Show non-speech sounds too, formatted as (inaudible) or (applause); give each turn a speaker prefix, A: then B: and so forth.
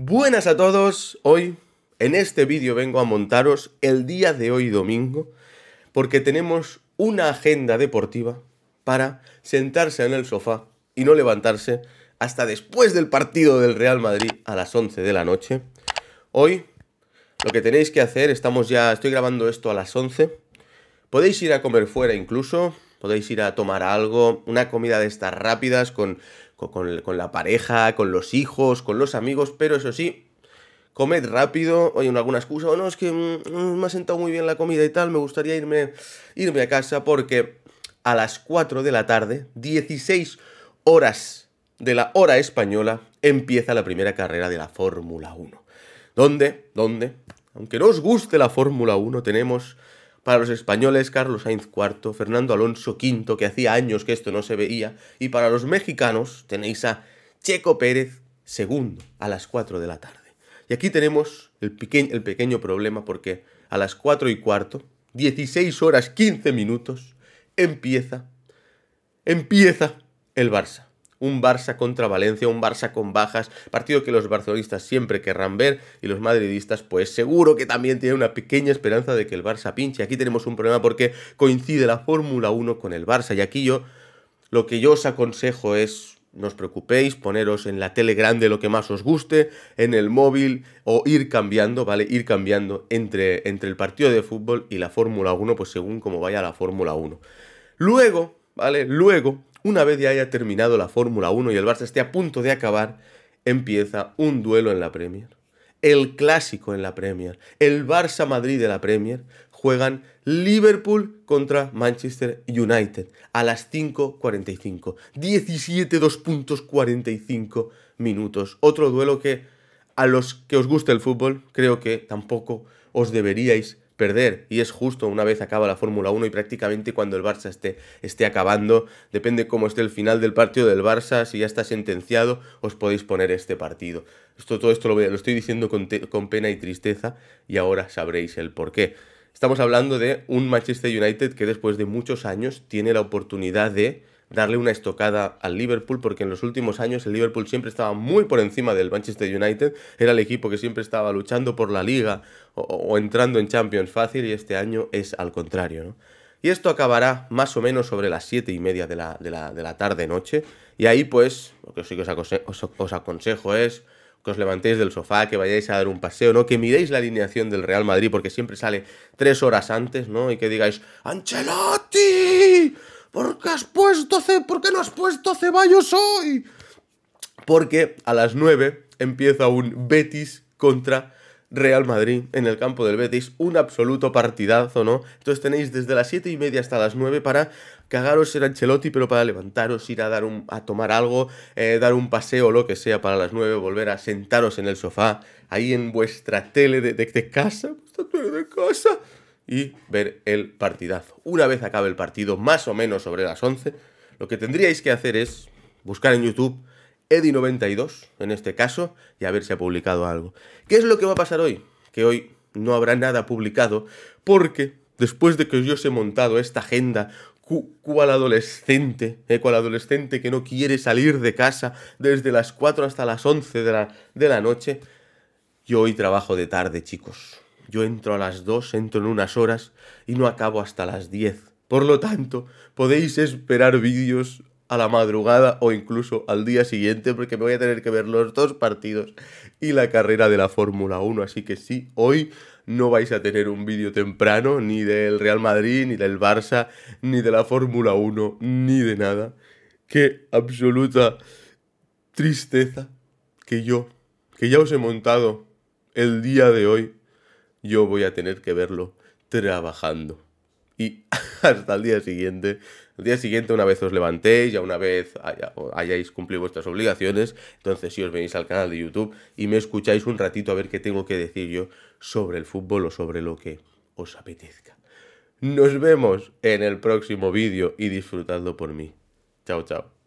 A: Buenas a todos, hoy en este vídeo vengo a montaros el día de hoy domingo porque tenemos una agenda deportiva para sentarse en el sofá y no levantarse hasta después del partido del Real Madrid a las 11 de la noche. Hoy lo que tenéis que hacer, estamos ya, estoy grabando esto a las 11, podéis ir a comer fuera incluso, podéis ir a tomar algo, una comida de estas rápidas con, con, con la pareja, con los hijos, con los amigos, pero eso sí, comed rápido, oye, alguna excusa, o oh, no, es que mm, mm, me ha sentado muy bien la comida y tal, me gustaría irme, irme a casa porque a las 4 de la tarde, 16 horas de la hora española, empieza la primera carrera de la Fórmula 1. ¿Dónde? ¿Dónde? Aunque no os guste la Fórmula 1, tenemos para los españoles, Carlos Sainz IV, Fernando Alonso V, que hacía años que esto no se veía, y para los mexicanos tenéis a Checo Pérez II a las 4 de la tarde. Y aquí tenemos el, el pequeño problema porque a las 4 y cuarto, 16 horas 15 minutos, empieza, empieza el Barça un Barça contra Valencia, un Barça con bajas, partido que los barcelonistas siempre querrán ver y los madridistas pues seguro que también tienen una pequeña esperanza de que el Barça pinche. Aquí tenemos un problema porque coincide la Fórmula 1 con el Barça y aquí yo lo que yo os aconsejo es no os preocupéis, poneros en la tele grande lo que más os guste, en el móvil o ir cambiando, ¿vale? Ir cambiando entre, entre el partido de fútbol y la Fórmula 1, pues según como vaya la Fórmula 1. Luego, ¿vale? Luego una vez ya haya terminado la Fórmula 1 y el Barça esté a punto de acabar, empieza un duelo en la Premier. El clásico en la Premier, el Barça Madrid de la Premier, juegan Liverpool contra Manchester United a las 5.45. 17 minutos. Otro duelo que a los que os gusta el fútbol creo que tampoco os deberíais perder y es justo una vez acaba la Fórmula 1 y prácticamente cuando el Barça esté, esté acabando, depende cómo esté el final del partido del Barça, si ya está sentenciado, os podéis poner este partido. Esto, todo esto lo, estoy diciendo con, con pena y tristeza y ahora sabréis el por qué. Estamos hablando de un Manchester United que después de muchos años tiene la oportunidad de darle una estocada al Liverpool, porque en los últimos años el Liverpool siempre estaba muy por encima del Manchester United, era el equipo que siempre estaba luchando por la liga o, entrando en Champions fácil y este año es al contrario. ¿no? Y esto acabará más o menos sobre las siete y media de la, de la, tarde-noche. Y ahí pues, lo que sí que os, aconsejo es que os levantéis del sofá, que vayáis a dar un paseo, ¿no? Que miréis la alineación del Real Madrid, porque siempre sale tres horas antes, ¿no? Y que digáis, ¡Ancelotti! ¿por qué has puesto, ¿por qué no has puesto Ceballos hoy? Porque a las 9 empieza un Betis contra Real Madrid en el campo del Betis, un absoluto partidazo, ¿no? Entonces tenéis desde las 7 y media hasta las 9 para cagaros en Ancelotti, pero para levantaros, ir a dar un, a tomar algo, eh, dar un paseo, lo que sea, para las 9, volver a sentaros en el sofá, ahí en vuestra tele de, de, casa, vuestra tele de casa, y ver el partidazo. Una vez acabe el partido, más o menos sobre las 11, lo que tendríais que hacer es buscar en YouTube Edi92, en este caso, y a ver si ha publicado algo. ¿Qué es lo que va a pasar hoy? Que hoy no habrá nada publicado, porque después de que yo os he montado esta agenda cual adolescente, eh, cual adolescente que no quiere salir de casa desde las 4 hasta las 11 de la, de la noche, yo hoy trabajo de tarde, chicos. Yo entro a las 2, entro en unas horas y no acabo hasta las 10. Por lo tanto, podéis esperar vídeos a la madrugada o incluso al día siguiente porque me voy a tener que ver los dos partidos y la carrera de la Fórmula 1. Así que sí, hoy no vais a tener un vídeo temprano ni del Real Madrid, ni del Barça, ni de la Fórmula 1, ni de nada. Qué absoluta tristeza que yo, que ya os he montado el día de hoy yo voy a tener que verlo trabajando. Y (laughs) hasta el día siguiente, el día siguiente una vez os levantéis, ya una vez hayáis cumplido vuestras obligaciones, entonces si os venís al canal de YouTube y me escucháis un ratito a ver qué tengo que decir yo sobre el fútbol o sobre lo que os apetezca. Nos vemos en el próximo vídeo y disfrutadlo por mí. Chao, chao.